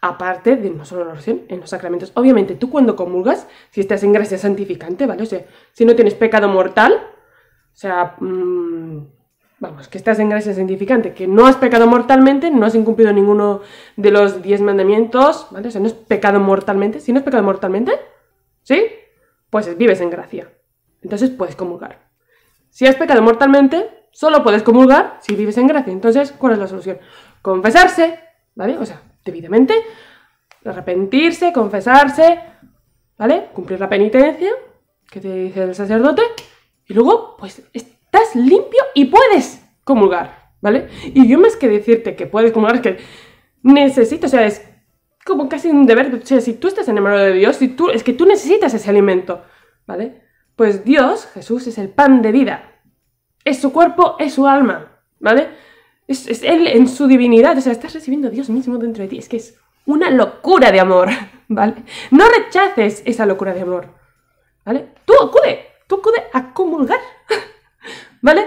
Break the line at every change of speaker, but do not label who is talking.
aparte de no solo la oración, en los sacramentos. Obviamente, tú cuando comulgas, si estás en gracia santificante, ¿vale? O sea, si no tienes pecado mortal, o sea, mm, vamos, que estás en gracia santificante, que no has pecado mortalmente, no has incumplido ninguno de los diez mandamientos, ¿vale? O sea, no es pecado mortalmente. Si no has pecado mortalmente, ¿sí? Pues vives en gracia. Entonces puedes comulgar. Si has pecado mortalmente, solo puedes comulgar si vives en gracia. Entonces, ¿cuál es la solución? Confesarse, ¿vale? O sea, debidamente, arrepentirse, confesarse, ¿vale? Cumplir la penitencia que te dice el sacerdote y luego, pues, estás limpio y puedes comulgar, ¿vale? Y yo más que decirte que puedes comulgar, es que necesito, o sea, es como casi un deber, o sea, si tú estás enamorado de Dios, si tú, es que tú necesitas ese alimento, ¿vale? Pues Dios, Jesús, es el pan de vida. Es su cuerpo, es su alma, ¿vale? Es, Él en su divinidad, o sea, estás recibiendo a Dios mismo dentro de ti. Es que es una locura de amor, ¿vale? No rechaces esa locura de amor, ¿vale? Tú acude, tú acude a comulgar, ¿vale?